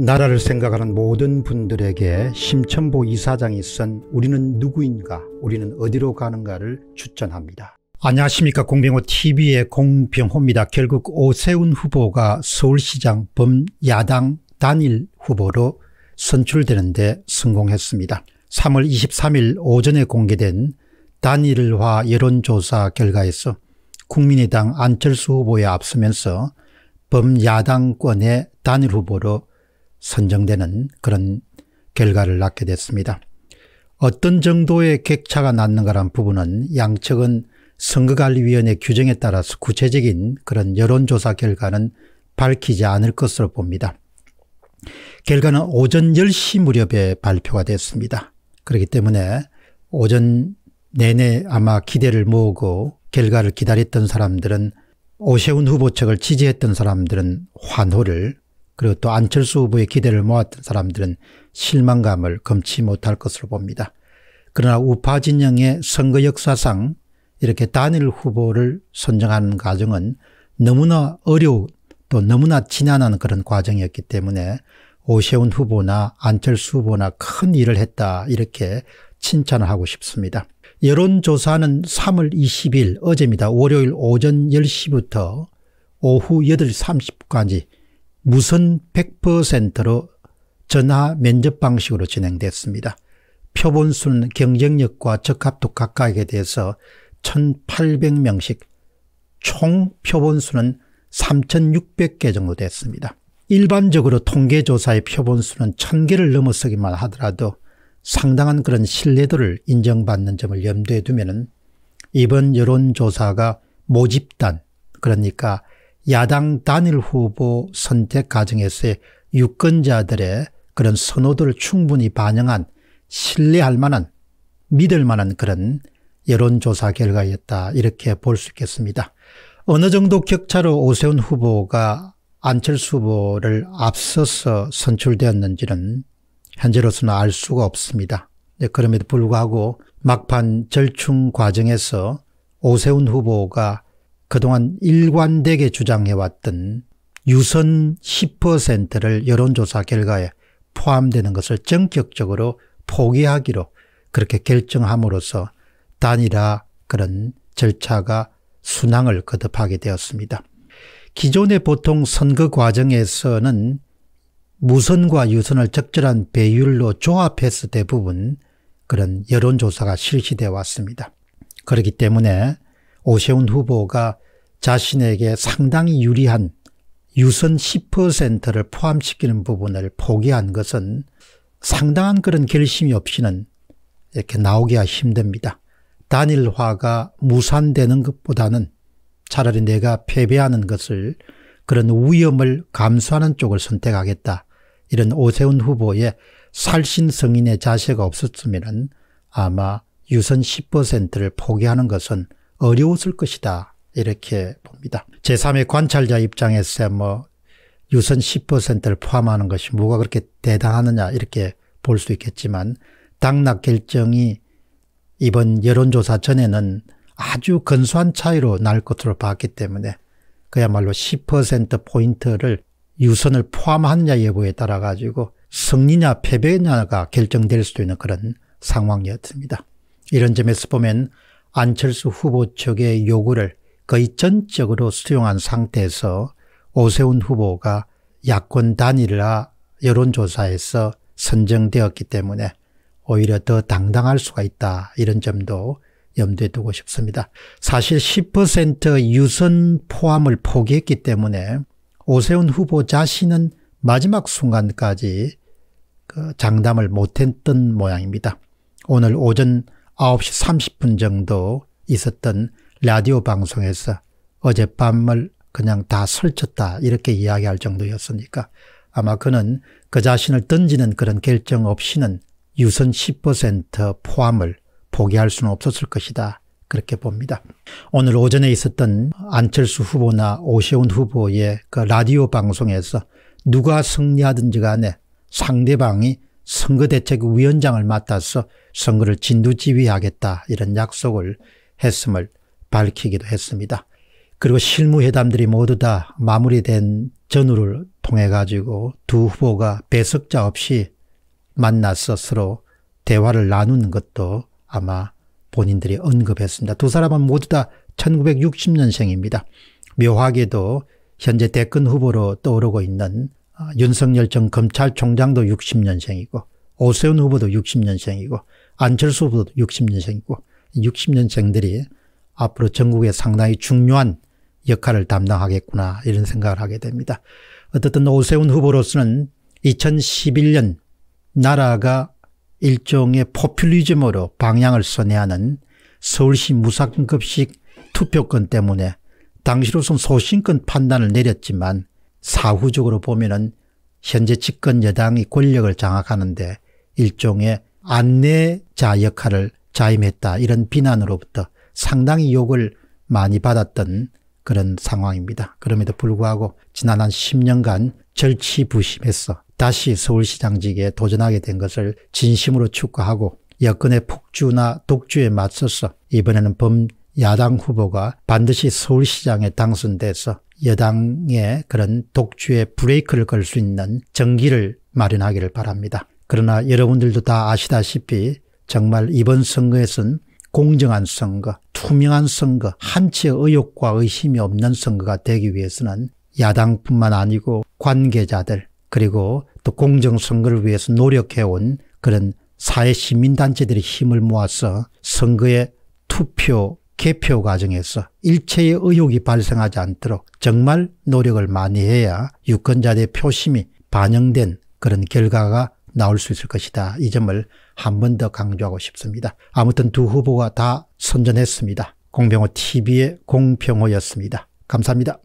나라를 생각하는 모든 분들에게 심천보 이사장이 쓴 우리는 누구인가 우리는 어디로 가는가를 추천합니다. 안녕하십니까 공병호TV의 공병호입니다. 결국 오세훈 후보가 서울시장 범야당 단일 후보로 선출되는데 성공했습니다. 3월 23일 오전에 공개된 단일화 여론조사 결과에서 국민의당 안철수 후보에 앞서면서 범야당권의 단일 후보로 선정되는 그런 결과를 낳게 됐습니다. 어떤 정도의 객차가 났는가란 부분은 양측은 선거관리위원회 규정에 따라서 구체적인 그런 여론조사 결과는 밝히지 않을 것으로 봅니다. 결과는 오전 10시 무렵에 발표가 됐습니다. 그렇기 때문에 오전 내내 아마 기대를 모으고 결과를 기다렸던 사람들은 오세훈 후보 측을 지지했던 사람들은 환호를 그리고 또 안철수 후보의 기대를 모았던 사람들은 실망감을 금치 못할 것으로 봅니다. 그러나 우파 진영의 선거 역사상 이렇게 단일 후보를 선정하는 과정은 너무나 어려운 또 너무나 지난한 그런 과정이었기 때문에 오세훈 후보나 안철수 후보나 큰 일을 했다 이렇게 칭찬을 하고 싶습니다. 여론조사는 3월 20일 어제입니다. 월요일 오전 10시부터 오후 8시 30분까지 무선 100%로 전화 면접 방식으로 진행됐습니다. 표본수는 경쟁력과 적합도 각각에 대해서 1,800명씩 총 표본수는 3,600개 정도 됐습니다. 일반적으로 통계조사의 표본수는 1,000개를 넘어서기만 하더라도 상당한 그런 신뢰도를 인정받는 점을 염두에 두면 이번 여론조사가 모집단 그러니까 야당 단일 후보 선택 과정에서의 유권자들의 그런 선호도를 충분히 반영한 신뢰할 만한 믿을 만한 그런 여론조사 결과였다 이렇게 볼 수 있겠습니다. 어느 정도 격차로 오세훈 후보가 안철수 후보를 앞서서 선출되었는지는 현재로서는 알 수가 없습니다. 네, 그럼에도 불구하고 막판 절충 과정에서 오세훈 후보가 그동안 일관되게 주장해왔던 유선 10%를 여론조사 결과에 포함되는 것을 전격적으로 포기하기로 그렇게 결정함으로써 단일화 그런 절차가 순항을 거듭하게 되었습니다. 기존의 보통 선거 과정에서는 무선과 유선을 적절한 배율로 조합해서 대부분 그런 여론조사가 실시되어 왔습니다. 그렇기 때문에 오세훈 후보가 자신에게 상당히 유리한 유선 10%를 포함시키는 부분을 포기한 것은 상당한 그런 결심이 없이는 이렇게 나오기가 힘듭니다. 단일화가 무산되는 것보다는 차라리 내가 패배하는 것을 그런 위험을 감수하는 쪽을 선택하겠다. 이런 오세훈 후보의 살신 성인의 자세가 없었으면 아마 유선 10%를 포기하는 것은 어려웠을 것이다. 이렇게 봅니다. 제3의 관찰자 입장에서 뭐 유선 10%를 포함하는 것이 뭐가 그렇게 대단하느냐 이렇게 볼 수 있겠지만 당락 결정이 이번 여론조사 전에는 아주 근소한 차이로 날 것으로 봤기 때문에 그야말로 10%포인트를 유선을 포함하느냐 여부에 따라 가지고 승리냐 패배냐가 결정될 수도 있는 그런 상황이었습니다. 이런 점에서 보면 안철수 후보 측의 요구를 거의 전적으로 수용한 상태에서 오세훈 후보가 야권 단일화 여론조사에서 선정되었기 때문에 오히려 더 당당할 수가 있다 이런 점도 염두에 두고 싶습니다. 사실 10% 유선 포함을 포기했기 때문에 오세훈 후보 자신은 마지막 순간까지 그 장담을 못했던 모양입니다. 오늘 오전 9시 30분 정도 있었던 라디오 방송에서 어젯밤을 그냥 다 설쳤다 이렇게 이야기할 정도였으니까 아마 그는 그 자신을 던지는 그런 결정 없이는 유선 10% 포함을 포기할 수는 없었을 것이다. 그렇게 봅니다. 오늘 오전에 있었던 안철수 후보나 오세훈 후보의 그 라디오 방송에서 누가 승리하든지 간에 상대방이 선거대책위원장을 맡아서 선거를 진두지휘하겠다 이런 약속을 했음을 밝히기도 했습니다. 그리고 실무회담들이 모두 다 마무리된 전후를 통해 가지고 두 후보가 배석자 없이 만나서 서로 대화를 나누는 것도 아마 본인들이 언급했습니다. 두 사람은 모두 다 1960년생입니다. 묘하게도 현재 대권 후보로 떠오르고 있는 아, 윤석열 전 검찰총장도 60년생이고 오세훈 후보도 60년생이고 안철수 후보도 60년생이고 60년생들이 앞으로 전국에 상당히 중요한 역할을 담당하겠구나 이런 생각을 하게 됩니다. 어쨌든 오세훈 후보로서는 2011년 나라가 일종의 포퓰리즘으로 방향을 선회하는 서울시 무상급식 투표권 때문에 당시로선 소신권 판단을 내렸지만 사후적으로 보면은 현재 집권 여당이 권력을 장악하는데 일종의 안내자 역할을 자임했다 이런 비난으로부터 상당히 욕을 많이 받았던 그런 상황입니다. 그럼에도 불구하고 지난 한 10년간 절치부심해서 다시 서울시장직에 도전하게 된 것을 진심으로 축하하고 여권의 폭주나 독주에 맞서서 이번에는 범 야당 후보가 반드시 서울시장에 당선돼서 여당의 그런 독주의 브레이크를 걸 수 있는 정기를 마련하기를 바랍니다. 그러나 여러분들도 다 아시다시피 정말 이번 선거에선 공정한 선거, 투명한 선거, 한치의 의혹과 의심이 없는 선거가 되기 위해서는 야당뿐만 아니고 관계자들 그리고 또 공정선거를 위해서 노력해온 그런 사회시민단체들의 힘을 모아서 선거에 투표 개표 과정에서 일체의 의혹이 발생하지 않도록 정말 노력을 많이 해야 유권자들의 표심이 반영된 그런 결과가 나올 수 있을 것이다. 이 점을 한 번 더 강조하고 싶습니다. 아무튼 두 후보가 다 선전했습니다. 공병호 TV의 공병호였습니다 감사합니다.